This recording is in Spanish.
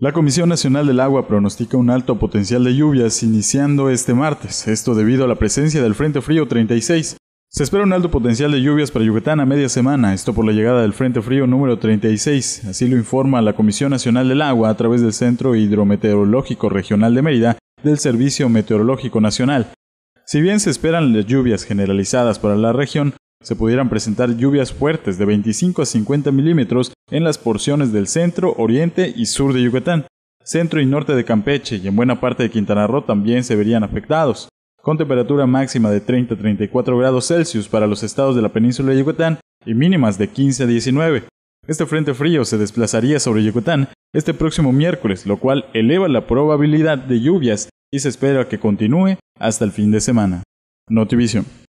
La Comisión Nacional del Agua pronostica un alto potencial de lluvias iniciando este martes, esto debido a la presencia del Frente Frío 36. Se espera un alto potencial de lluvias para Yucatán a media semana, esto por la llegada del Frente Frío número 36, así lo informa la Comisión Nacional del Agua a través del Centro Hidrometeorológico Regional de Mérida del Servicio Meteorológico Nacional. Si bien se esperan lluvias generalizadas para la región, se pudieran presentar lluvias fuertes de 25 a 50 milímetros en las porciones del centro, oriente y sur de Yucatán. Centro y norte de Campeche y en buena parte de Quintana Roo también se verían afectados, con temperatura máxima de 30 a 34 grados Celsius para los estados de la península de Yucatán y mínimas de 15 a 19. Este frente frío se desplazaría sobre Yucatán este próximo miércoles, lo cual eleva la probabilidad de lluvias y se espera que continúe hasta el fin de semana. Notivision.